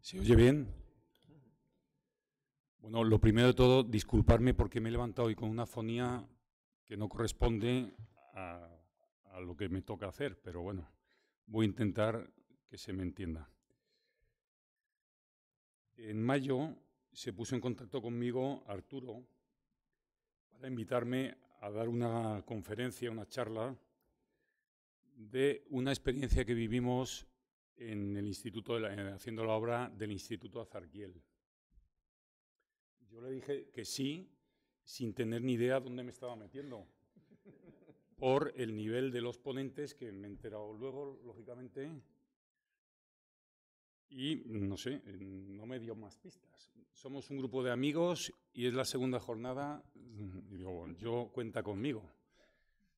¿se oye bien? Bueno, lo primero de todo, disculparme porque me he levantado hoy con una fonía que no corresponde a, a lo que me toca hacer, pero bueno, voy a intentar que se me entienda. En mayo se puso en contacto conmigo Arturo para invitarme a dar una conferencia, una charla de una experiencia que vivimos en el instituto eh, haciendo la obra del Instituto Azarquiel. Yo le dije que sí, sin tener ni idea dónde me estaba metiendo, por el nivel de los ponentes que me he enterado luego, lógicamente, y no sé, no me dio más pistas. Somos un grupo de amigos y es la segunda jornada, mm, yo cuenta conmigo,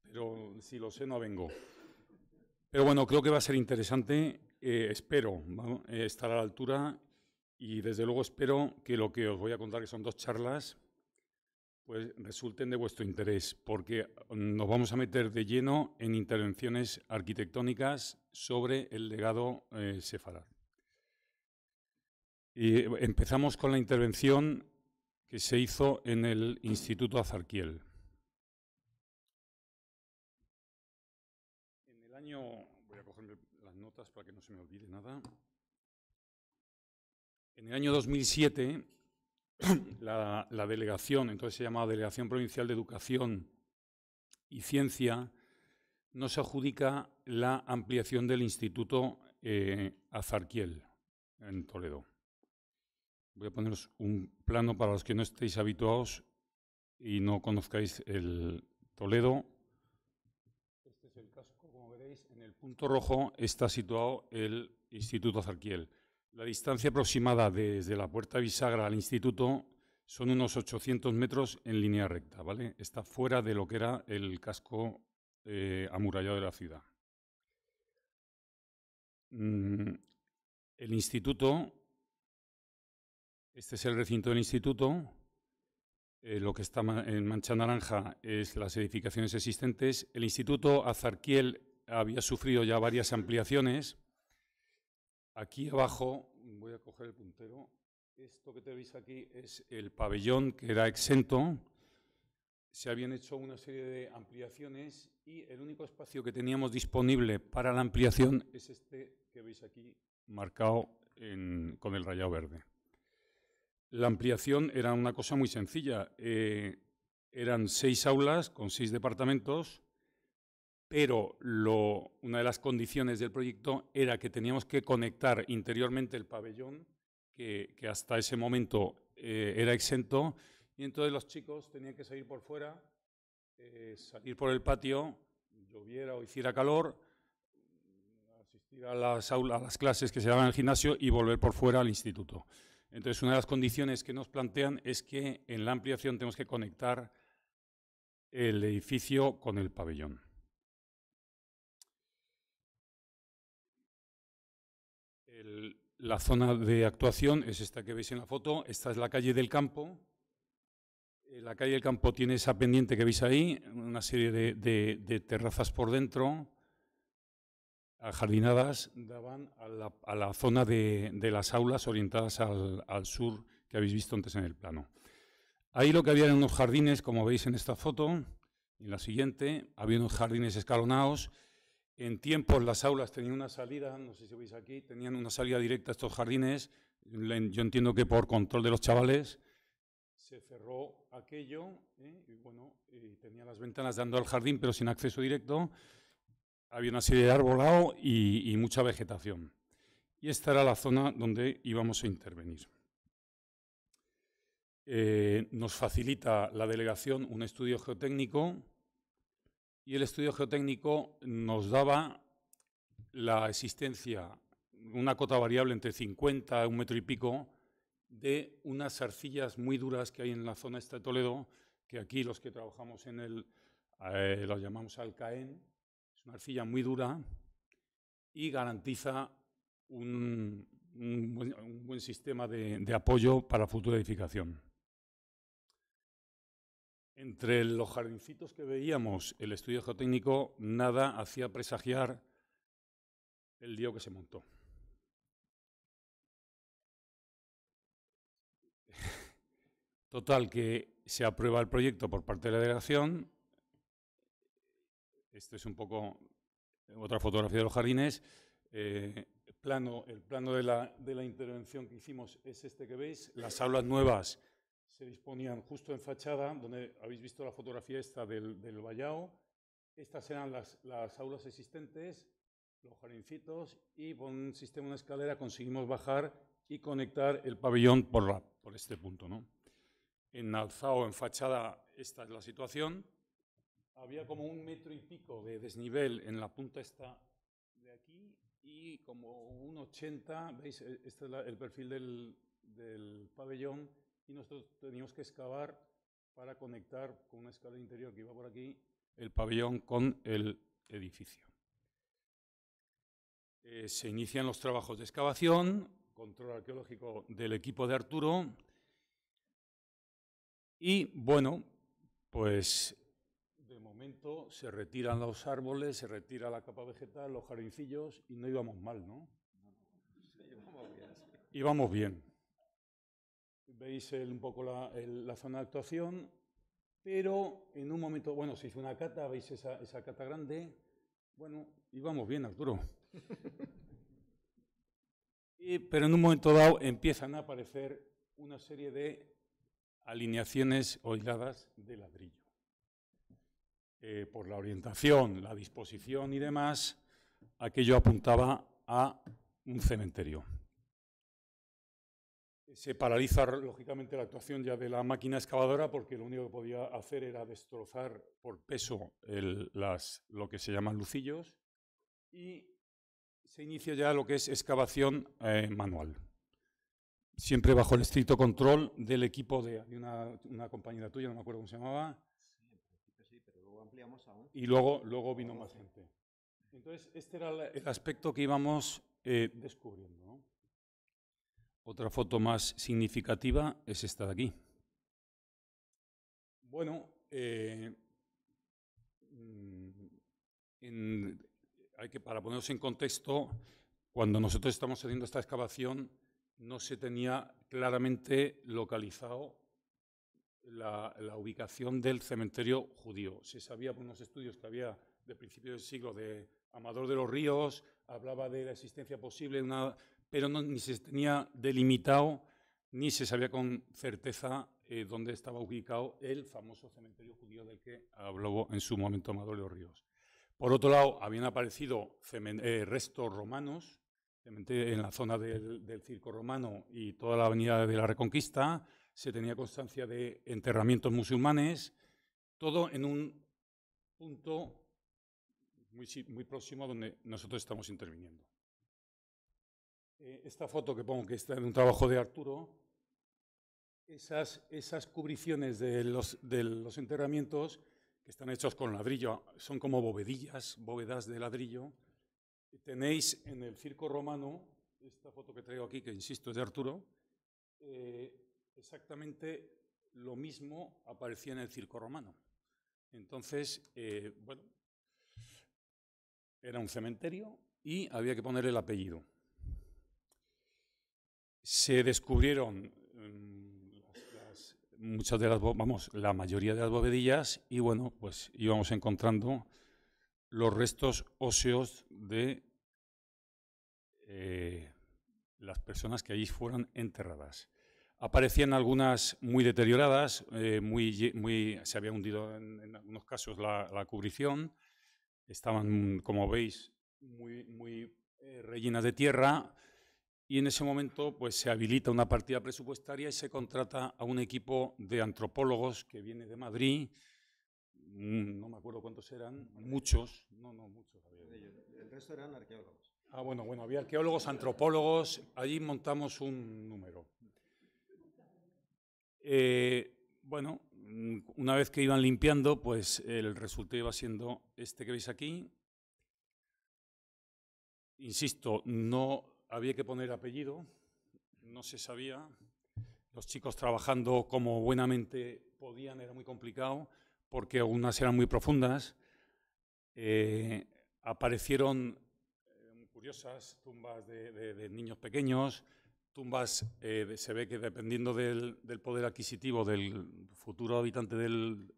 pero si lo sé no vengo. Pero bueno, creo que va a ser interesante eh, espero eh, estar a la altura y desde luego espero que lo que os voy a contar, que son dos charlas, pues resulten de vuestro interés, porque mm, nos vamos a meter de lleno en intervenciones arquitectónicas sobre el legado eh, Y eh, empezamos con la intervención que se hizo en el Instituto Azarquiel. En el año para que no se me olvide nada. En el año 2007, la, delegación, entonces se llamaba Delegación Provincial de Educación y Ciencia, nos adjudica la ampliación del Instituto eh, Azarquiel en Toledo. Voy a poneros un plano para los que no estéis habituados y no conozcáis el Toledo. punto rojo está situado el Instituto Azarquiel. La distancia aproximada desde la puerta bisagra al instituto son unos 800 metros en línea recta, ¿vale? Está fuera de lo que era el casco eh, amurallado de la ciudad. Mm, el instituto, este es el recinto del instituto, eh, lo que está en mancha naranja es las edificaciones existentes. El Instituto Azarquiel había sufrido ya varias ampliaciones. Aquí abajo, voy a coger el puntero, esto que tenéis aquí es el pabellón que era exento. Se habían hecho una serie de ampliaciones y el único espacio que teníamos disponible para la ampliación es este que veis aquí marcado con el rayado verde. La ampliación era una cosa muy sencilla. Eh, eran seis aulas con seis departamentos pero una de las condiciones del proyecto era que teníamos que conectar interiormente el pabellón, que, hasta ese momento eh, era exento, y entonces los chicos tenían que salir por fuera, eh, salir por el patio, lloviera o hiciera calor, asistir a las, aulas, a las clases que se daban en el gimnasio y volver por fuera al instituto. Entonces, una de las condiciones que nos plantean es que en la ampliación tenemos que conectar el edificio con el pabellón. la zona de actuación es esta que veis en la foto, esta es la calle del campo. Eh, la calle del campo tiene esa pendiente que veis ahí, una serie de, terrazas por dentro, ajardinadas, daban a la, zona de, las aulas orientadas al, sur que habéis visto antes en el plano. Ahí lo que había eran unos jardines, como veis en esta foto, en la siguiente, había unos jardines escalonados en tiempos las aulas tenían una salida, no sé si veis aquí, tenían una salida directa a estos jardines. Yo entiendo que por control de los chavales se cerró aquello ¿eh? y bueno, tenía las ventanas dando al jardín pero sin acceso directo. Había una serie de arbolado y, mucha vegetación. Y esta era la zona donde íbamos a intervenir. Eh, nos facilita la delegación un estudio geotécnico y el estudio geotécnico nos daba la existencia, una cota variable entre 50 y un metro y pico, de unas arcillas muy duras que hay en la zona esta de Toledo, que aquí los que trabajamos en el, eh, llamamos alcaén, es una arcilla muy dura y garantiza un, buen, sistema de apoyo para futura edificación. Entre los jardincitos que veíamos, el estudio geotécnico nada hacía presagiar el lío que se montó. Total, que se aprueba el proyecto por parte de la delegación. Esto es un poco otra fotografía de los jardines. Eh, plano, el plano de la intervención que hicimos es este que veis, las aulas nuevas se disponían justo en fachada, donde habéis visto la fotografía esta del, del Estas eran las, aulas existentes, los jardincitos y con un sistema de escalera conseguimos bajar y conectar el pabellón por, por este punto. ¿no? En alzado, en fachada, esta es la situación. Había como un metro y pico de desnivel en la punta esta de aquí y como un 80, veis, e, este es el perfil del, del pabellón, y nosotros teníamos que excavar para conectar con una escala interior que iba por aquí el pabellón con el edificio. Eh, se inician los trabajos de excavación, control arqueológico del equipo de Arturo y bueno, pues de momento se retiran los árboles, se retira la capa vegetal, los jardincillos y no íbamos mal, ¿no? bien, Íbamos bien veis el, un poco la, zona de actuación, pero en un momento, bueno, se hizo una cata, veis esa, esa cata grande, bueno, íbamos bien, Arturo. pero en un momento dado empiezan a aparecer una serie de alineaciones o hiladas de ladrillo. Eh, por la orientación, la disposición y demás, aquello apuntaba a un cementerio se paraliza lógicamente la actuación ya de la máquina excavadora porque lo único que podía hacer era destrozar por peso las, lo que se llaman lucillos y se inicia ya lo que es excavación eh, manual. Siempre bajo el estricto control del equipo de, una, una, compañera tuya, no me acuerdo cómo se llamaba. Y luego, luego vino más gente. Entonces, este era el aspecto que íbamos eh, descubriendo. Otra foto más significativa es esta de aquí. Bueno, eh, mm, hay que, para ponernos en contexto, cuando nosotros estamos haciendo esta excavación, no se tenía claramente localizado la, la, ubicación del cementerio judío. Se sabía por unos estudios que había de principios del siglo de Amador de los Ríos, hablaba de la existencia posible de una pero ni se tenía delimitado ni se sabía con certeza eh, dónde estaba ubicado el famoso cementerio judío del que habló en su momento Amador Ríos. Por otro lado, habían aparecido eh, restos romanos en la zona del, del, circo romano y toda la avenida de la Reconquista. Se tenía constancia de enterramientos musulmanes, todo en un punto muy, muy próximo donde nosotros estamos interviniendo. Eh, esta foto que pongo, que está en un trabajo de Arturo, esas, cubriciones de los, enterramientos que están hechos con ladrillo, son como bovedillas, bóvedas de ladrillo. Tenéis en el circo romano, esta foto que traigo aquí, que insisto es de Arturo, eh, exactamente lo mismo aparecía en el circo romano. Entonces, eh, bueno, era un cementerio y había que poner el apellido se descubrieron em, muchas de las, vamos, la mayoría de las bovedillas y bueno, pues íbamos encontrando los restos óseos de eh, las personas que allí fueron enterradas. Aparecían algunas muy deterioradas, eh, muy, muy, se había hundido en, algunos casos la, cubrición, estaban, como veis, muy, muy eh, rellenas de tierra, y en ese momento pues, se habilita una partida presupuestaria y se contrata a un equipo de antropólogos que viene de Madrid, mm, no me acuerdo cuántos eran, muchos, no, no, muchos. El resto eran arqueólogos. Ah, bueno, bueno, había arqueólogos, antropólogos, allí montamos un número. Eh, bueno, mm, una vez que iban limpiando, pues el resultado iba siendo este que veis aquí. Insisto, no había que poner apellido, no se sabía. Los chicos trabajando como buenamente podían era muy complicado porque algunas eran muy profundas. Eh, aparecieron eh, curiosas tumbas de, niños pequeños, tumbas, eh, se ve que dependiendo del, del, poder adquisitivo del futuro habitante del,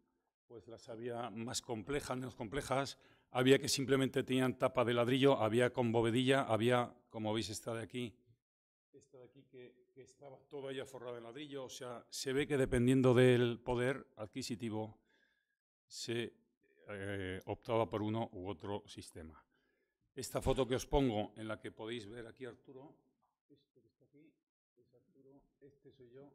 pues las había más complejas, menos complejas, había que simplemente tenían tapa de ladrillo, había con bovedilla, había, como veis, esta de aquí, esta de aquí que, estaba toda ella forrada de ladrillo. O sea, se ve que dependiendo del poder adquisitivo se eh, optaba por uno u otro sistema. Esta foto que os pongo, en la que podéis ver aquí Arturo, este que está aquí, es Arturo, este soy yo.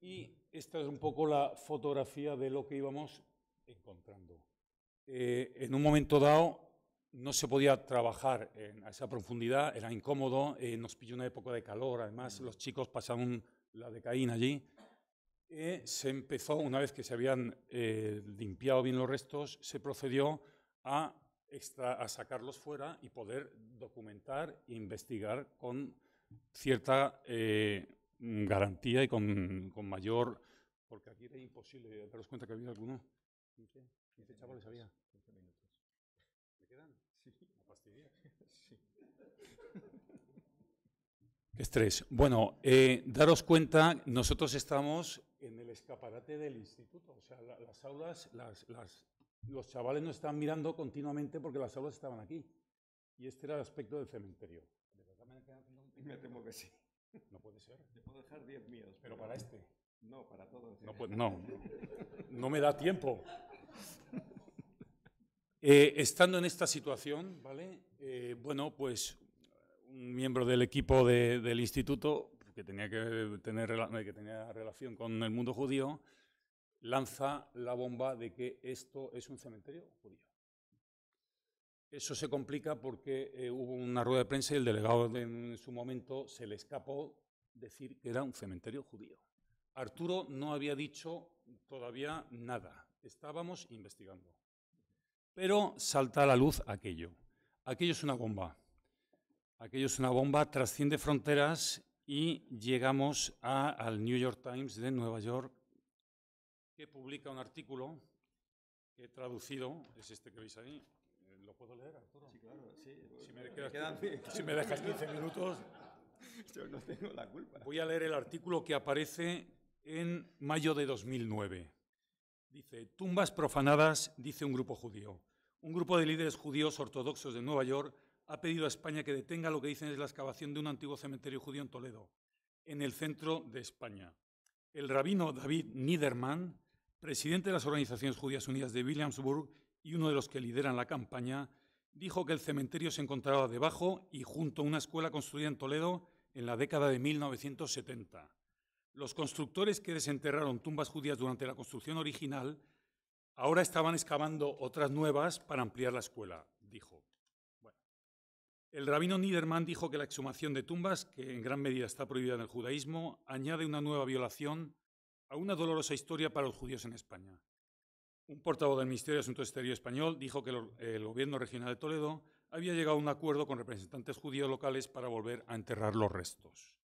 Y esta es un poco la fotografía de lo que íbamos encontrando. Eh, en un momento dado no se podía trabajar en, a esa profundidad, era incómodo, eh, nos pilló una época de calor, además los chicos pasaron la decaína allí. Eh, se empezó, una vez que se habían limpiado bien los restos, se procedió a, extra, a sacarlos fuera y poder documentar e investigar con cierta garantía y con, con mayor... Porque aquí era imposible daros cuenta que había alguno. Este había. quedan? Sí, la Sí. Qué estrés. Bueno, eh, daros cuenta, nosotros estamos en el escaparate del instituto. O sea, las aulas, las, los chavales nos están mirando continuamente porque las aulas estaban aquí. Y este era el aspecto del cementerio. ¿De verdad me temo que sí. No puede ser. Te puedo dejar 10 míos. Pero para este. No, para todos. No, no, no me da tiempo. Eh, estando en esta situación, ¿vale? Eh, bueno, pues un miembro del equipo del instituto que tenía, que, tener, relación con el mundo judío, lanza la bomba de que esto es un cementerio judío. Eso se complica porque eh, hubo una rueda de prensa y el delegado en su momento se le escapó decir que era un cementerio judío. Arturo no había dicho todavía nada, estábamos investigando. Pero salta a la luz aquello. Aquello es una bomba. Aquello es una bomba, trasciende fronteras y llegamos al New York Times de Nueva York, que publica un artículo que he traducido, es este que veis ahí. Eh, ¿Lo puedo leer, Sí, claro, sí. Si me, si me dejas 15 minutos. Yo no tengo la culpa. Voy a leer el artículo que aparece en mayo de 2009. Dice, tumbas profanadas, dice un grupo judío. Un grupo de líderes judíos ortodoxos de Nueva York ha pedido a España que detenga lo que dicen es la excavación de un antiguo cementerio judío en Toledo, en el centro de España. El rabino David Niederman, presidente de las Organizaciones Judías Unidas de Williamsburg y uno de los que lideran la campaña, dijo que el cementerio se encontraba debajo y junto a una escuela construida en Toledo en la década de 1970. Los constructores que desenterraron tumbas judías durante la construcción original ahora estaban excavando otras nuevas para ampliar la escuela, dijo. El rabino Niederman dijo que la exhumación de tumbas, que en gran medida está prohibida en el judaísmo, añade una nueva violación a una dolorosa historia para los judíos en España. Un portavoz del Ministerio de Asuntos Exteriores español dijo que el gobierno regional de Toledo había llegado a un acuerdo con representantes judíos locales para volver a enterrar los restos.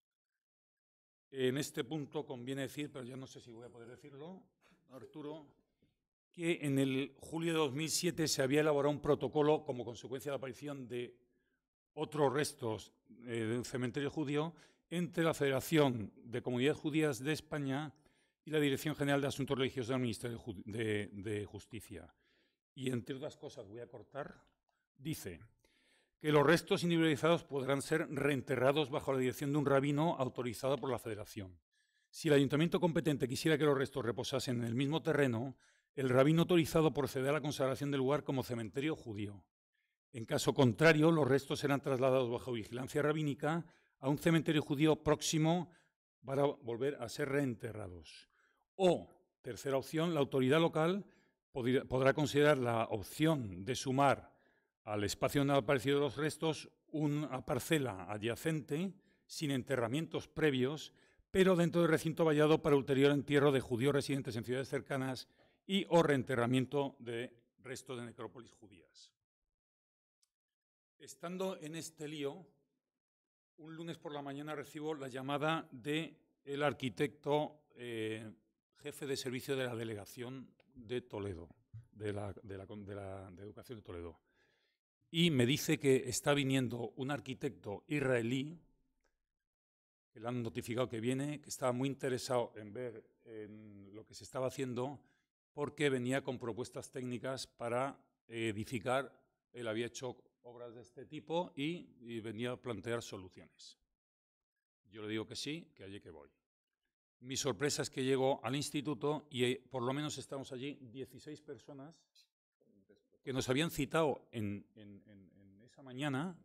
En este punto conviene decir, pero ya no sé si voy a poder decirlo, Arturo, que en el julio de 2007 se había elaborado un protocolo como consecuencia de la aparición de otros restos eh, de un cementerio judío entre la Federación de Comunidades Judías de España y la Dirección General de Asuntos Religiosos del Ministerio de Justicia. Y entre otras cosas, voy a cortar, dice, que los restos individualizados podrán ser reenterrados bajo la dirección de un rabino autorizado por la Federación. Si el ayuntamiento competente quisiera que los restos reposasen en el mismo terreno, el rabino autorizado procederá a la consagración del lugar como cementerio judío. En caso contrario, los restos serán trasladados bajo vigilancia rabínica a un cementerio judío próximo para volver a ser reenterrados. O, tercera opción, la autoridad local podrá considerar la opción de sumar al espacio donde han aparecido los restos, una parcela adyacente, sin enterramientos previos, pero dentro del recinto vallado para ulterior entierro de judíos residentes en ciudades cercanas y o reenterramiento de restos de necrópolis judías. Estando en este lío, un lunes por la mañana recibo la llamada de el arquitecto eh, jefe de servicio de la delegación de Toledo, de la, de Educación de Toledo, y me dice que está viniendo un arquitecto israelí, que le han notificado que viene, que estaba muy interesado en ver lo que se estaba haciendo, porque venía con propuestas técnicas para edificar, él había hecho obras de este tipo y, venía a plantear soluciones. Yo le digo que sí, que allí que voy. Mi sorpresa es que llego al instituto y eh, por lo menos estamos allí 16 personas que nos habían citado en, esa mañana,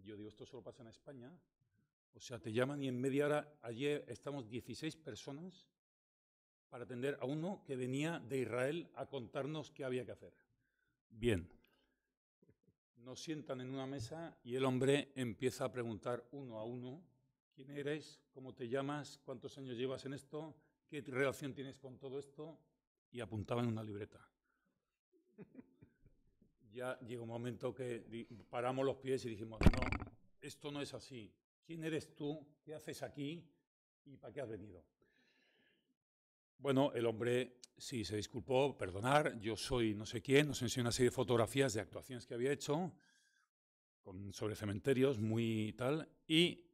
yo digo, esto solo pasa en España, o sea, te llaman y en media hora, ayer estamos 16 personas para atender a uno que venía de Israel a contarnos qué había que hacer. Bien, nos sientan en una mesa y el hombre empieza a preguntar uno a uno, ¿quién eres? ¿Cómo te llamas? ¿Cuántos años llevas en esto? ¿Qué relación tienes con todo esto? Y apuntaba en una libreta ya llegó un momento que paramos los pies y dijimos, no, esto no es así. ¿Quién eres tú? ¿Qué haces aquí? ¿Y para qué has venido? Bueno, el hombre sí se disculpó, perdonar, yo soy no sé quién, nos enseñó una serie de fotografías de actuaciones que había hecho sobre cementerios, muy tal, y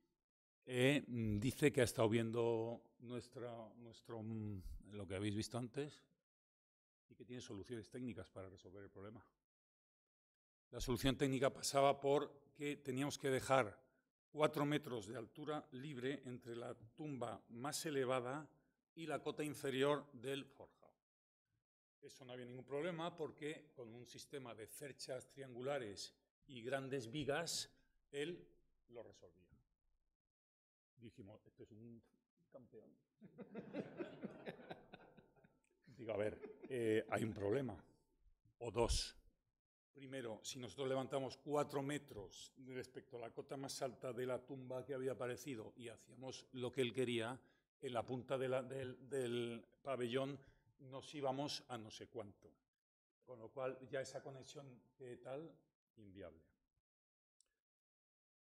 eh, dice que ha estado viendo nuestro, mm, lo que habéis visto antes y que tiene soluciones técnicas para resolver el problema. La solución técnica pasaba por que teníamos que dejar cuatro metros de altura libre entre la tumba más elevada y la cota inferior del forja. Eso no había ningún problema porque con un sistema de cerchas triangulares y grandes vigas, él lo resolvía. Dijimos, este es un campeón. Digo, a ver, eh, hay un problema, o dos. Primero, si nosotros levantamos cuatro metros respecto a la cota más alta de la tumba que había aparecido y hacíamos lo que él quería, en la punta del, pabellón nos íbamos a no sé cuánto. Con lo cual ya esa conexión de tal, inviable.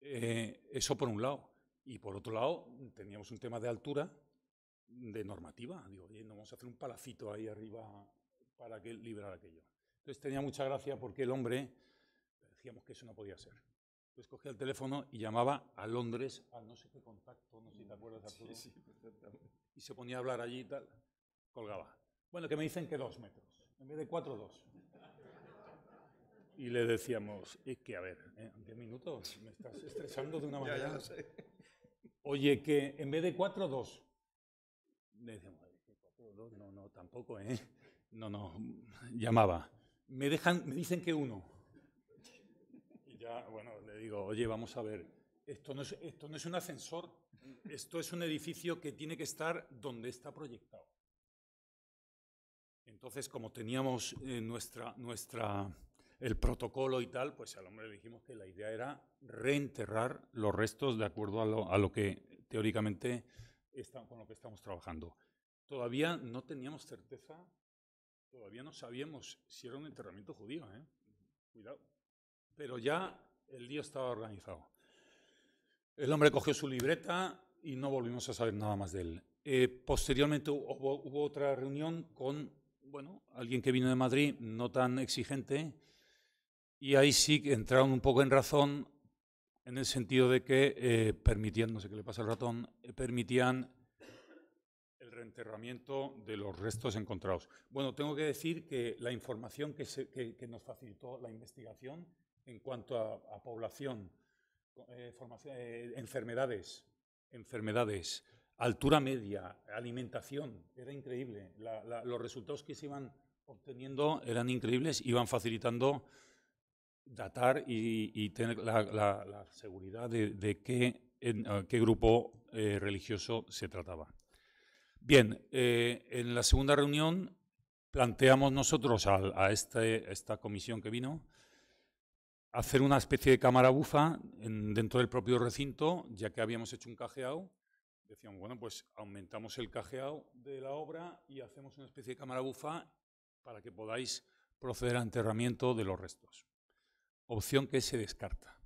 Eh, eso por un lado. Y por otro lado, teníamos un tema de altura, de normativa. Digo, no vamos a hacer un palacito ahí arriba para que liberar aquello. Entonces tenía mucha gracia porque el hombre, decíamos que eso no podía ser. Entonces cogía el teléfono y llamaba a Londres, a no sé qué contacto, no sé si te acuerdas, Arturo. Sí, y se ponía a hablar allí y tal, colgaba. Bueno, que me dicen que dos metros, en vez de cuatro, dos. Y le decíamos, es que a ver, ¿eh? ¿qué minutos? Me estás estresando de una manera. Oye, que en vez de cuatro, dos. Le decíamos, no, no, tampoco, ¿eh? No, no, llamaba me, dejan, me dicen que uno. Y ya, bueno, le digo, oye, vamos a ver, esto no, es, esto no es un ascensor, esto es un edificio que tiene que estar donde está proyectado. Entonces, como teníamos eh, nuestra, nuestra, el protocolo y tal, pues al hombre le dijimos que la idea era reenterrar los restos de acuerdo a lo, a lo que teóricamente con lo que estamos trabajando. Todavía no teníamos certeza Todavía no sabíamos si era un enterramiento judío, ¿eh? Cuidado. Pero ya el día estaba organizado. El hombre cogió su libreta y no volvimos a saber nada más de él. Eh, posteriormente hubo, otra reunión con, bueno, alguien que vino de Madrid, no tan exigente, y ahí sí que entraron un poco en razón en el sentido de que eh, permitían, no sé qué le pasa al ratón, eh, permitían enterramiento de los restos encontrados. Bueno, tengo que decir que la información que, nos facilitó la investigación en cuanto a, población, eh, eh, enfermedades, enfermedades, altura media, alimentación, era increíble. los resultados que se iban obteniendo eran increíbles, iban facilitando datar y, tener la, seguridad de, qué, en, eh, qué grupo religioso se trataba. Bien, eh, en la segunda reunión planteamos nosotros este, a, esta comisión que vino hacer una especie de cámara bufa dentro del propio recinto, ya que habíamos hecho un cajeado. Decíamos, bueno, pues aumentamos el cajeado de la obra y hacemos una especie de cámara bufa para que podáis proceder al enterramiento de los restos. Opción que se descarta.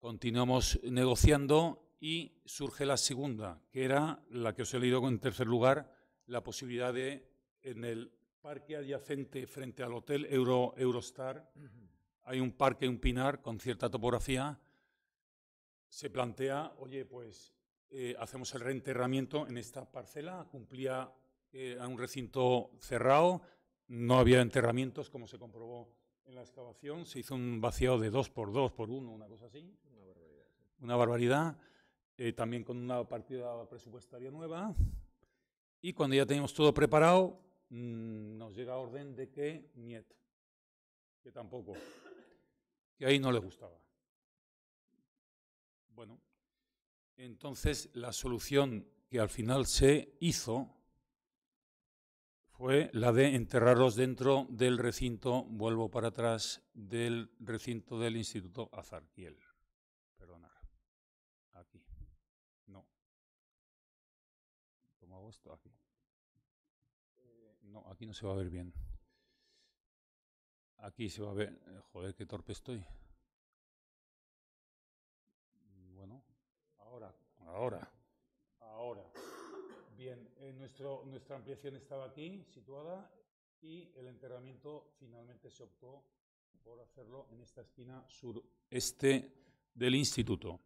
Continuamos negociando y surge la segunda, que era la que os he leído en tercer lugar, la posibilidad de, en el parque adyacente frente al hotel Euro, Eurostar, hay un parque, un pinar con cierta topografía, se plantea, oye, pues eh, hacemos el reenterramiento en esta parcela, cumplía eh, a un recinto cerrado, no había enterramientos como se comprobó en la excavación, se hizo un vaciado de 2 por 2 por 1, una cosa así. Una barbaridad. Una barbaridad. Eh, también con una partida presupuestaria nueva. Y cuando ya teníamos todo preparado, mm, nos llega orden de que Niet, que tampoco, que ahí no le gustaba. Bueno, entonces la solución que al final se hizo fue la de enterrarlos dentro del recinto, vuelvo para atrás, del recinto del Instituto Azarquiel. aquí. Eh, no, aquí no se va a ver bien. Aquí se va a ver... Eh, joder, qué torpe estoy. Bueno, ahora. Ahora. Ahora. Bien, eh, nuestro, nuestra ampliación estaba aquí, situada, y el enterramiento finalmente se optó por hacerlo en esta esquina sureste del instituto.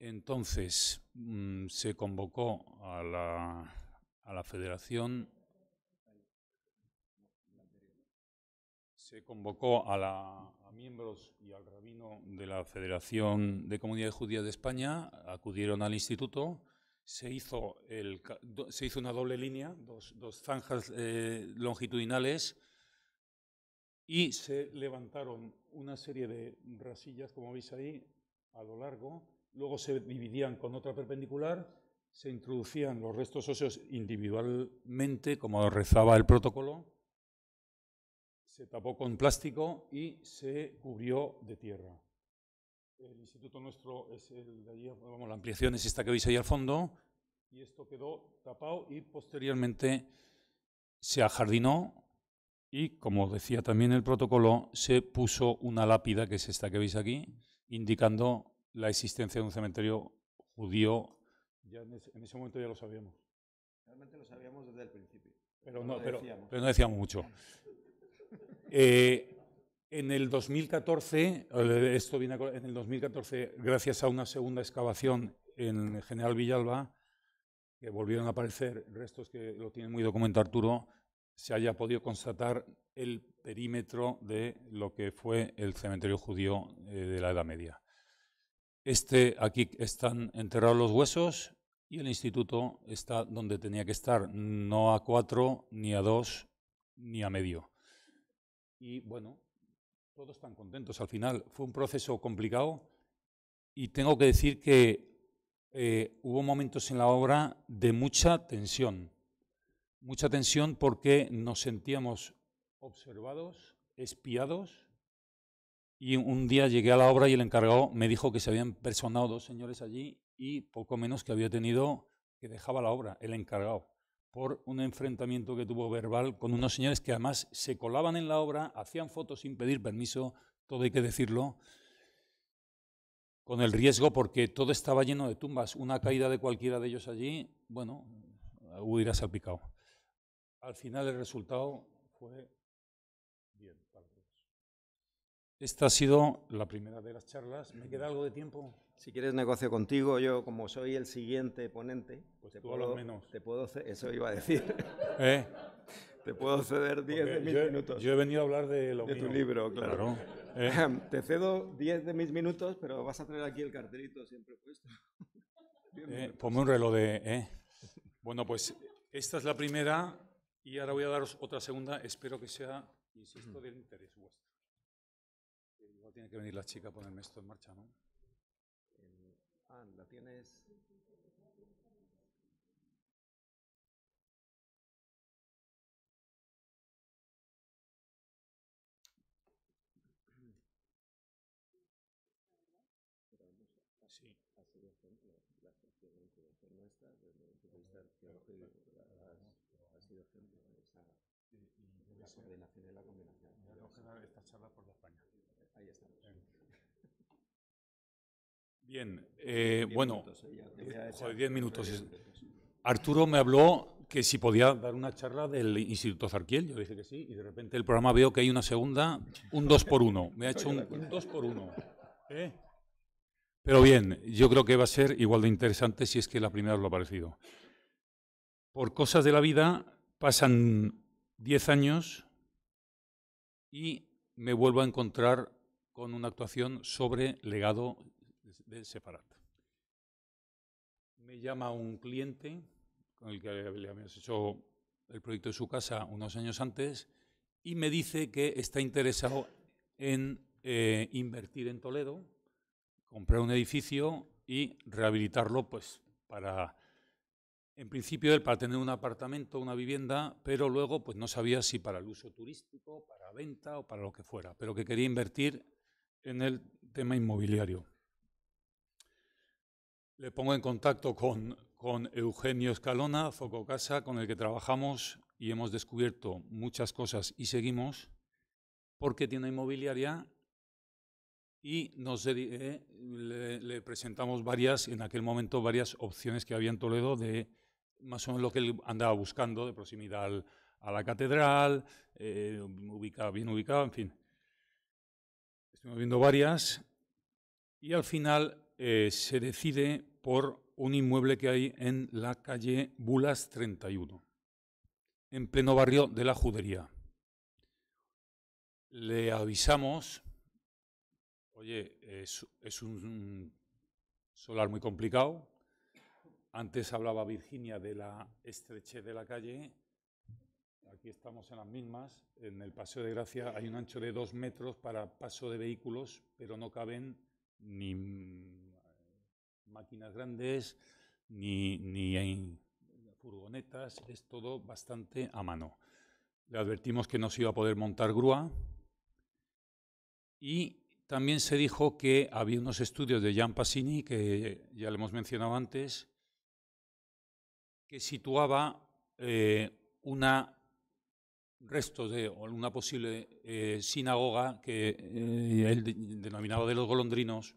Entonces mm, se convocó a la, a la Federación se convocó a, la, a, miembros y al rabino de la Federación de Comunidades Judías de España, acudieron al instituto, se hizo, se hizo una doble línea, dos, dos zanjas eh, longitudinales, y se levantaron una serie de rasillas, como veis ahí, a lo largo, luego se dividían con otra perpendicular, se introducían los restos óseos individualmente, como rezaba el protocolo, se tapó con plástico y se cubrió de tierra. El instituto nuestro es el de allí, la ampliación es esta que veis ahí al fondo, y esto quedó tapado y posteriormente se ajardinó y, como decía también el protocolo, se puso una lápida, que es esta que veis aquí, indicando la existencia de un cementerio judío, ya en, ese, momento ya lo sabíamos. Realmente lo sabíamos desde el principio. Pero no, pero, decíamos mucho. Eh, en el 2014, esto viene en el 2014, gracias a una segunda excavación en General Villalba, que volvieron a aparecer restos que lo tiene muy documentado Arturo, se haya podido constatar el perímetro de lo que fue el cementerio judío eh, de la Edad Media. Este, aquí están enterrados los huesos y el instituto está donde tenía que estar, no a cuatro, ni a dos, ni a medio. Y bueno, todos están contentos al final. Fue un proceso complicado y tengo que decir que eh, hubo momentos en la obra de mucha tensión. Mucha tensión porque nos sentíamos observados, espiados y un día llegué a la obra y el encargado me dijo que se habían personado dos señores allí y poco menos que había tenido que dejaba la obra, el encargado, por un enfrentamiento que tuvo verbal con unos señores que además se colaban en la obra, hacían fotos sin pedir permiso, todo hay que decirlo, con el riesgo porque todo estaba lleno de tumbas, una caída de cualquiera de ellos allí, bueno, hubiera salpicado. Al final el resultado fue esta ha sido la primera de las charlas. ¿Me queda algo de tiempo? Si quieres negocio contigo, yo como soy el siguiente ponente, pues te, puedo, menos. te puedo eso iba a decir. ¿Eh? Te puedo ceder 10 de mis minutos. Yo he venido a hablar de lo tu libro, claro. ¿Eh? Te cedo 10 de mis minutos, pero vas a tener aquí el cartelito siempre puesto. Eh, un reloj de... Bueno, pues esta es la primera y ahora voy a daros otra segunda. Espero que sea, insisto, del interés vuestro tiene que venir la chica a ponerme esto en marcha, ¿no? Eh, ah, la tienes... Sí. Ha ejemplo, la de nuestra, desde el de vista ha sido ejemplo esa, la la combinación. esta charla por la España. Bien, eh, bueno, 10 eh, eh, minutos. Pues. Arturo me habló que si podía dar una charla del Instituto Zarquiel, yo dije que sí, y de repente el programa veo que hay una segunda, un 2 por 1 Me ha hecho un 2 por 1 Pero bien, yo creo que va a ser igual de interesante si es que la primera os lo ha parecido. Por cosas de la vida pasan 10 años y me vuelvo a encontrar con una actuación sobre legado de Separat. Me llama un cliente con el que habíamos hecho el proyecto de su casa unos años antes y me dice que está interesado en eh, invertir en Toledo, comprar un edificio y rehabilitarlo, pues para, en principio, él para tener un apartamento, una vivienda, pero luego pues no sabía si para el uso turístico, para venta o para lo que fuera, pero que quería invertir en el tema inmobiliario. Le pongo en contacto con, con Eugenio Escalona, Casa, con el que trabajamos y hemos descubierto muchas cosas y seguimos, porque tiene inmobiliaria y nos le, presentamos varias, en aquel momento, varias opciones que había en Toledo de más o menos lo que él andaba buscando, de proximidad a la catedral, eh, bien ubicado, en fin. Estamos viendo varias, y al final eh, se decide por un inmueble que hay en la calle Bulas 31, en pleno barrio de la Judería. Le avisamos, oye, es, es un solar muy complicado. Antes hablaba Virginia de la estrechez de la calle aquí estamos en las mismas. En el Paseo de Gracia hay un ancho de dos metros para paso de vehículos, pero no caben ni eh, máquinas grandes, ni, ni furgonetas, es todo bastante a mano. Le advertimos que no se iba a poder montar grúa y también se dijo que había unos estudios de Gian Passini, que ya le hemos mencionado antes, que situaba eh, una restos de una posible eh, sinagoga que él eh, denominaba de los golondrinos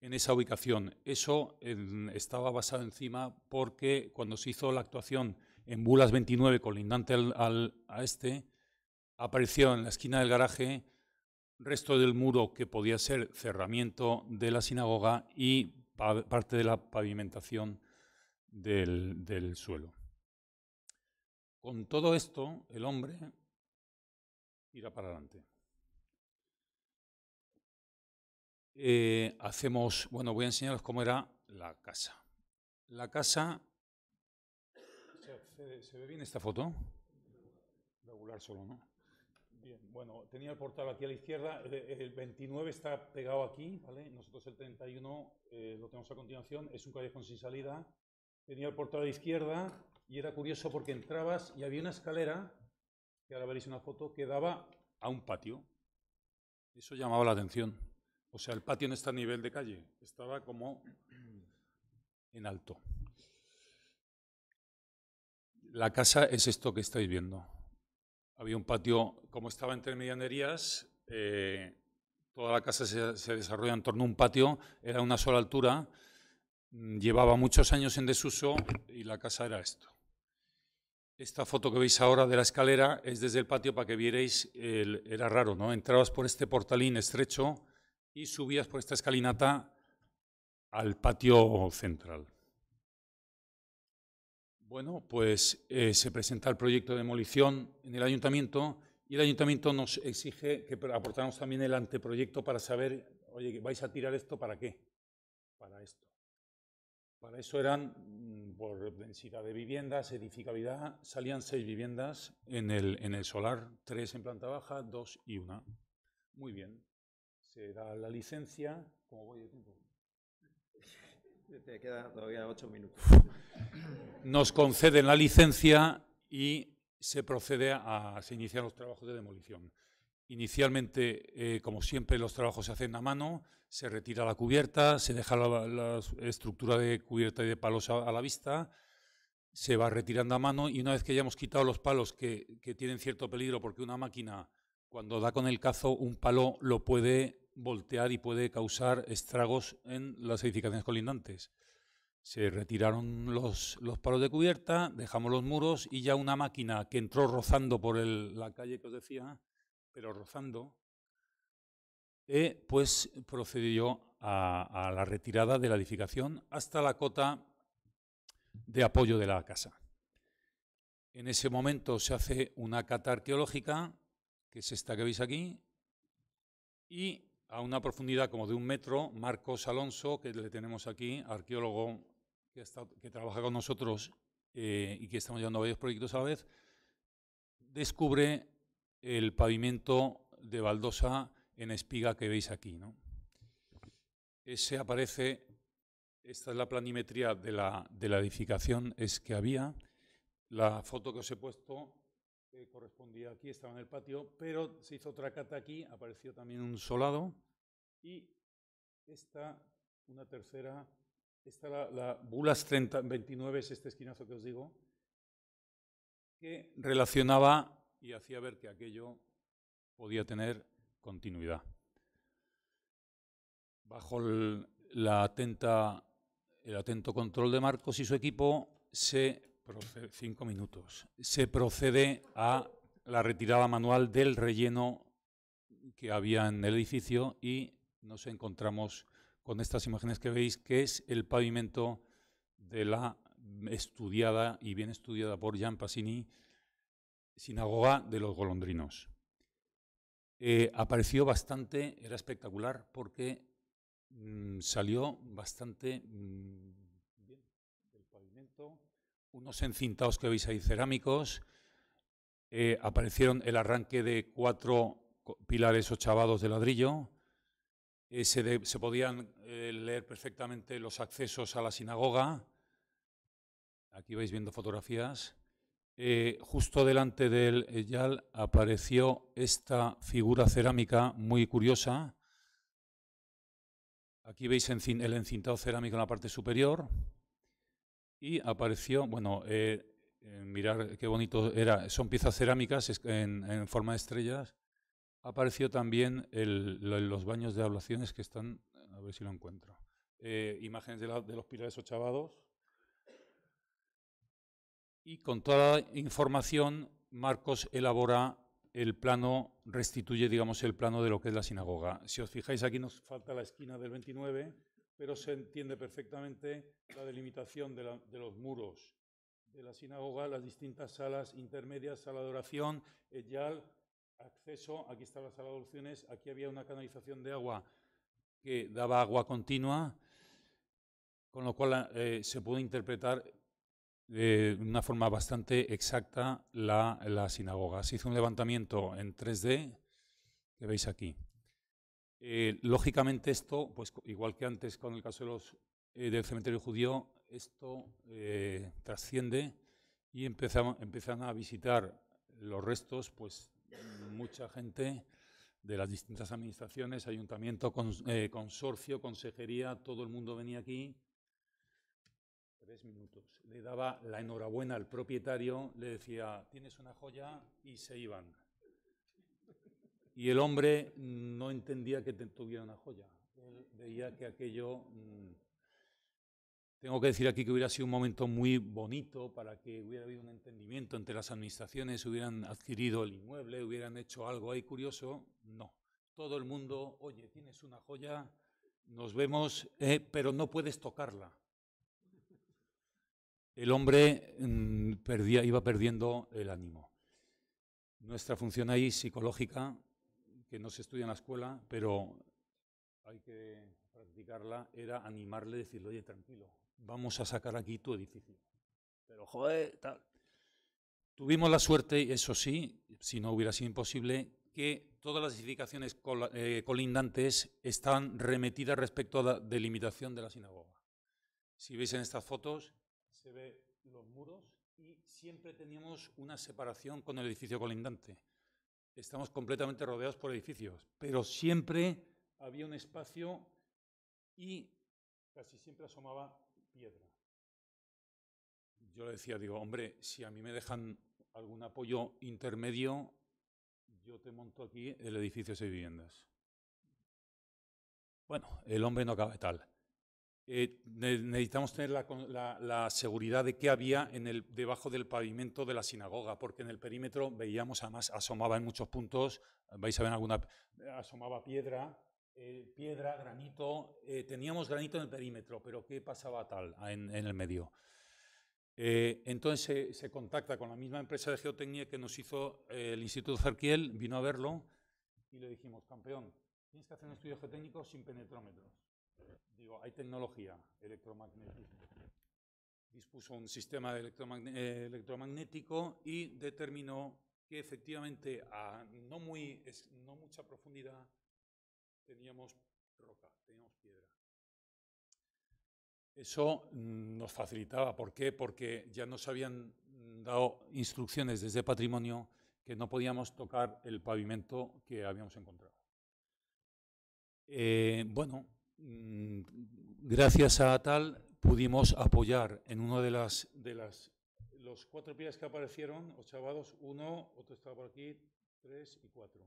en esa ubicación. Eso estaba basado encima porque cuando se hizo la actuación en Bulas 29, colindante al, a este, apareció en la esquina del garaje resto del muro que podía ser cerramiento de la sinagoga y parte de la pavimentación del suelo. Con todo esto, el hombre irá para adelante. Eh, hacemos, bueno, voy a enseñaros cómo era la casa. La casa, ¿se, ve bien esta foto? Regular solo, ¿no? Bien, bueno, tenía el portal aquí a la izquierda, eh, el, 29 está pegado aquí, ¿vale? Nosotros el 31 eh, lo tenemos a continuación, es un callejón sin salida. Tenía el portal a la izquierda, y era curioso porque entrabas y había una escalera, que ahora veréis una foto, que daba a un patio. Eso llamaba la atención. O sea, el patio no está a nivel de calle, estaba como en alto. La casa es esto que estáis viendo. Había un patio, como estaba entre medianerías, eh, toda la casa se, se desarrolla en torno a un patio, era una sola altura, mm, llevaba muchos años en desuso y la casa era esto. Esta foto que veis ahora de la escalera es desde el patio para que vierais, era raro, ¿no? Entrabas por este portalín estrecho y subías por esta escalinata al patio central. Bueno, pues eh, se presenta el proyecto de demolición en el ayuntamiento y el ayuntamiento nos exige que aportamos también el anteproyecto para saber, oye, ¿vais a tirar esto para qué? Para esto. Para eso eran, mm, por densidad de viviendas, edificabilidad, salían seis viviendas en el, en el solar, tres en planta baja, dos y una. Muy bien. Se da la licencia. ¿Cómo voy Te quedan todavía ocho minutos. Nos conceden la licencia y se procede a se inician los trabajos de demolición. Inicialmente, eh, como siempre, los trabajos se hacen a mano, se retira la cubierta, se deja la, estructura de cubierta y de palos a, la vista, se va retirando a mano y una vez que hayamos quitado los palos que, tienen cierto peligro porque una máquina cuando da con el cazo un palo lo puede voltear y puede causar estragos en las edificaciones colindantes. Se retiraron los, palos de cubierta, dejamos los muros y ya una máquina que entró rozando por la calle que os decía, pero rozando, eh, pues procedió a, la retirada de la edificación hasta la cota de apoyo de la casa. En ese momento se hace una cata arqueológica, que es esta que veis aquí, y a una profundidad como de un metro, Marcos Alonso, que le tenemos aquí, arqueólogo que, trabaja con nosotros eh, y que estamos llevando varios proyectos a la vez, descubre el pavimento de baldosa en espiga que veis aquí. ¿no? Ese aparece, esta es la planimetría de la, de la edificación es que había. La foto que os he puesto que correspondía aquí, estaba en el patio, pero se hizo otra cata aquí, apareció también un solado. Y esta, una tercera, esta la, la Bulas 29 es este esquinazo que os digo, que relacionaba y hacía ver que aquello podía tener continuidad. Bajo el, atenta, el atento control de Marcos y su equipo, se procede, cinco minutos, se procede a la retirada manual del relleno que había en el edificio y nos encontramos con estas imágenes que veis, que es el pavimento de la estudiada y bien estudiada por Jean Passini sinagoga de los golondrinos. Eh, apareció bastante, era espectacular porque mm, salió bastante mm, bien del pavimento, unos encintados que veis ahí cerámicos, eh, aparecieron el arranque de cuatro pilares chavados de ladrillo, eh, se, podían leer perfectamente los accesos a la sinagoga, aquí vais viendo fotografías, eh, justo delante del eh, yal apareció esta figura cerámica muy curiosa. Aquí veis el encintado cerámico en la parte superior. Y apareció, bueno, eh, mirar qué bonito era, son piezas cerámicas en, forma de estrellas. Apareció también los baños de ablaciones que están, a ver si lo encuentro. imágenes de, de los pilares ochavados y con toda la información Marcos elabora el plano, restituye, digamos, el plano de lo que es la sinagoga. Si os fijáis, aquí nos falta la esquina del 29, pero se entiende perfectamente la delimitación de, los muros de la sinagoga, las distintas salas intermedias, sala de oración, eh, yal, acceso, aquí está la sala de oraciones, aquí había una canalización de agua que daba agua continua, con lo cual eh, se puede interpretar de una forma bastante exacta la, sinagoga. Se hizo un levantamiento en 3D, que veis aquí. Eh, lógicamente esto, pues igual que antes con el caso los, eh, del cementerio judío, esto eh, trasciende y empiezan a visitar los restos, pues mucha gente de las distintas administraciones, ayuntamiento, consorcio, consejería, todo el mundo venía aquí minutos. Le daba la enhorabuena al propietario, le decía, tienes una joya, y se iban. Y el hombre no entendía que tuviera una joya. Él veía que aquello... Mm, tengo que decir aquí que hubiera sido un momento muy bonito para que hubiera habido un entendimiento entre las administraciones, hubieran adquirido el inmueble, hubieran hecho algo ahí curioso. No. Todo el mundo, oye, tienes una joya, nos vemos, eh, pero no puedes tocarla el hombre mm, iba perdiendo el ánimo. Nuestra función ahí psicológica, que no se estudia en la escuela, pero hay que practicarla, era animarle, decirle, oye, tranquilo, vamos a sacar aquí tu edificio. Pero joder, tal. Tuvimos la suerte, eso sí, si no hubiera sido imposible, que todas las edificaciones eh, colindantes están remetidas respecto a la delimitación de la sinagoga. Si veis en estas fotos, se los muros y siempre teníamos una separación con el edificio colindante. Estamos completamente rodeados por edificios, pero siempre había un espacio y casi siempre asomaba piedra. Yo le decía, digo, hombre, si a mí me dejan algún apoyo intermedio, yo te monto aquí el edificio de viviendas. Bueno, el hombre no acaba tal. Eh, necesitamos tener la, seguridad de qué había en debajo del pavimento de la sinagoga, porque en el perímetro veíamos, además asomaba en muchos puntos, vais a ver alguna, asomaba piedra, eh, piedra, granito, eh, teníamos granito en el perímetro, pero ¿qué pasaba tal en, el medio? entonces se, contacta con la misma empresa de geotecnia que nos hizo el Instituto Zarquiel, vino a verlo y le dijimos, campeón, tienes que hacer un estudio geotécnico sin penetrómetros digo, hay tecnología, electromagnética. Dispuso un sistema eh, electromagnético y determinó que efectivamente a no, muy, no mucha profundidad teníamos roca, teníamos piedra. Eso mm, nos facilitaba. ¿Por qué? Porque ya nos habían dado instrucciones desde patrimonio que no podíamos tocar el pavimento que habíamos encontrado. Eh, bueno, Mm, gracias a tal pudimos apoyar en uno de las de las los cuatro pilares que aparecieron, ocho chavados, uno, otro estaba por aquí, tres y cuatro.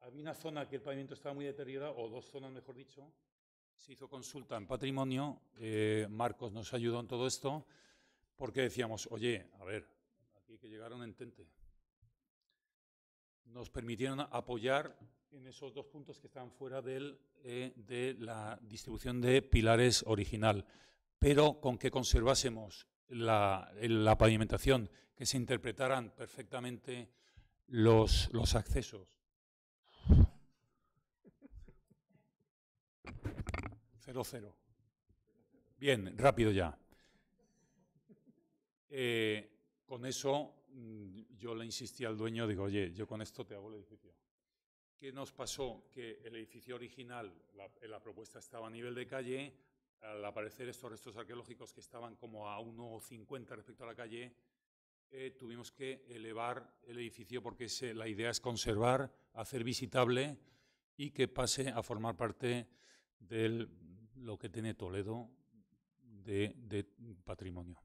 Había una zona que el pavimento estaba muy deteriorado, o dos zonas mejor dicho, se hizo consulta en patrimonio, eh, Marcos nos ayudó en todo esto, porque decíamos, oye, a ver, aquí que llegaron a un entente. Nos permitieron apoyar en esos dos puntos que están fuera del, eh, de la distribución de pilares original, pero con que conservásemos la, pavimentación, que se interpretaran perfectamente los, accesos. Cero, cero. Bien, rápido ya. Eh, con eso mm, yo le insistí al dueño, digo, oye, yo con esto te hago el edificio. ¿Qué nos pasó? Que el edificio original, la, propuesta estaba a nivel de calle, al aparecer estos restos arqueológicos que estaban como a 1,50 respecto a la calle, eh, tuvimos que elevar el edificio porque la idea es conservar, hacer visitable y que pase a formar parte de lo que tiene Toledo de patrimonio.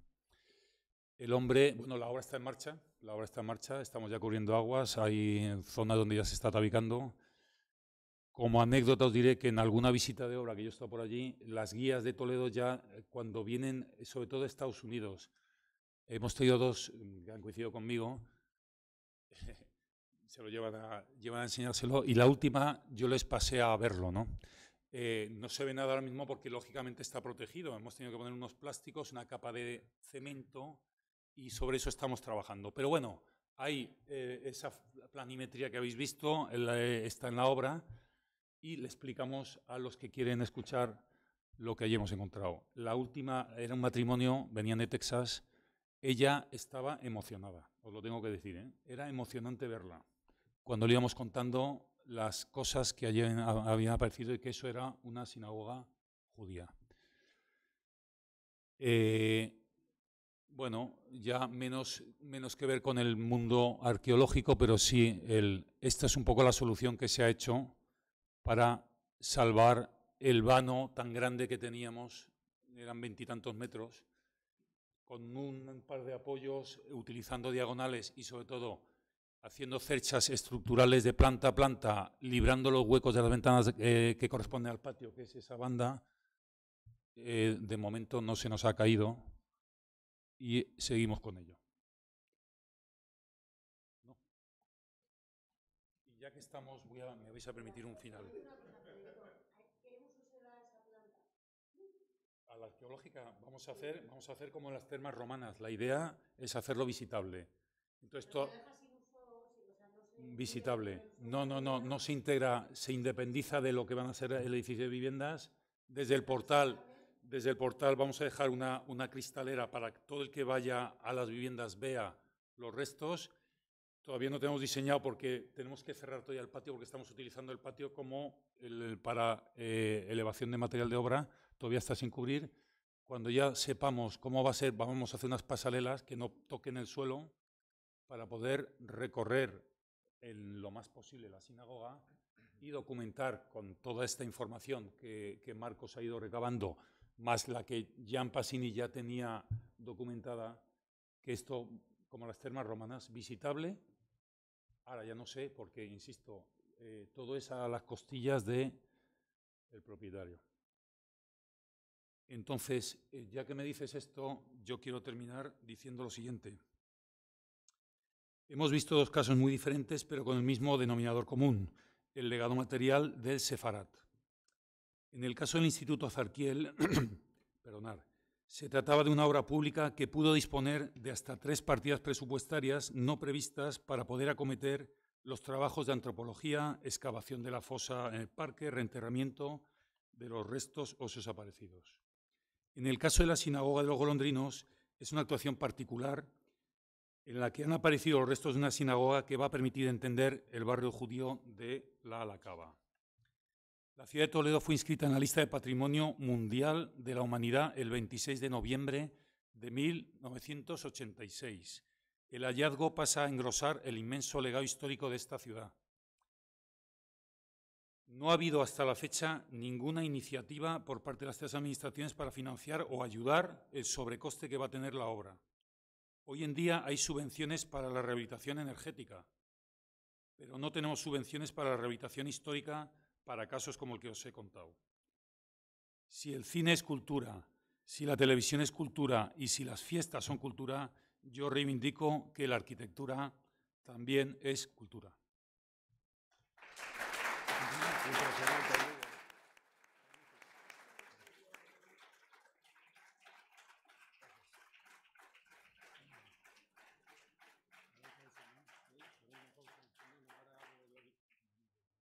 El hombre, bueno, la obra está en marcha, la obra está en marcha, estamos ya cubriendo aguas, hay zonas donde ya se está tabicando. Como anécdota os diré que en alguna visita de obra que yo he estado por allí, las guías de Toledo ya, cuando vienen, sobre todo de Estados Unidos, hemos tenido dos que han coincidido conmigo, se lo llevan a, a enseñárselo, y la última yo les pasé a verlo, ¿no? Eh, no se ve nada ahora mismo porque lógicamente está protegido. Hemos tenido que poner unos plásticos, una capa de cemento, y sobre eso estamos trabajando. Pero bueno, hay eh, esa planimetría que habéis visto, eh, está en la obra y le explicamos a los que quieren escuchar lo que hayamos encontrado. La última era un matrimonio, venían de Texas, ella estaba emocionada, os lo tengo que decir, ¿eh? era emocionante verla. Cuando le íbamos contando las cosas que habían aparecido y que eso era una sinagoga judía. Eh, bueno, ya menos, menos que ver con el mundo arqueológico, pero sí, esta es un poco la solución que se ha hecho para salvar el vano tan grande que teníamos, eran veintitantos metros, con un par de apoyos, utilizando diagonales y sobre todo haciendo cerchas estructurales de planta a planta, librando los huecos de las ventanas eh, que corresponden al patio, que es esa banda, eh, de momento no se nos ha caído, y seguimos con ello. Y ya que estamos, me vais a permitir un final. A la arqueológica vamos a hacer, vamos a hacer como las termas romanas. La idea es hacerlo visitable. Entonces, visitable. No, no, no, no se integra, se independiza de lo que van a ser el edificio de viviendas. Desde el portal desde el portal vamos a dejar una, una cristalera para que todo el que vaya a las viviendas vea los restos. Todavía no tenemos diseñado porque tenemos que cerrar todavía el patio porque estamos utilizando el patio como el, para eh, elevación de material de obra. Todavía está sin cubrir. Cuando ya sepamos cómo va a ser, vamos a hacer unas pasarelas que no toquen el suelo para poder recorrer en lo más posible la sinagoga y documentar con toda esta información que Marcos ha ido recabando más la que Jan Pasini ya tenía documentada, que esto, como las termas romanas, visitable. Ahora ya no sé, porque, insisto, eh, todo es a las costillas del propietario. Entonces, eh, ya que me dices esto, yo quiero terminar diciendo lo siguiente. Hemos visto dos casos muy diferentes, pero con el mismo denominador común, el legado material del Sefarat. En el caso del Instituto Azarquiel, se trataba de una obra pública que pudo disponer de hasta tres partidas presupuestarias no previstas para poder acometer los trabajos de antropología, excavación de la fosa en el parque, reenterramiento de los restos óseos aparecidos. En el caso de la sinagoga de los golondrinos, es una actuación particular en la que han aparecido los restos de una sinagoga que va a permitir entender el barrio judío de la Alacaba. La ciudad de Toledo fue inscrita en la lista de Patrimonio Mundial de la Humanidad el 26 de noviembre de 1986. El hallazgo pasa a engrosar el inmenso legado histórico de esta ciudad. No ha habido hasta la fecha ninguna iniciativa por parte de las tres administraciones para financiar o ayudar el sobrecoste que va a tener la obra. Hoy en día hay subvenciones para la rehabilitación energética, pero no tenemos subvenciones para la rehabilitación histórica para casos como el que os he contado. Si el cine es cultura, si la televisión es cultura y si las fiestas son cultura, yo reivindico que la arquitectura también es cultura.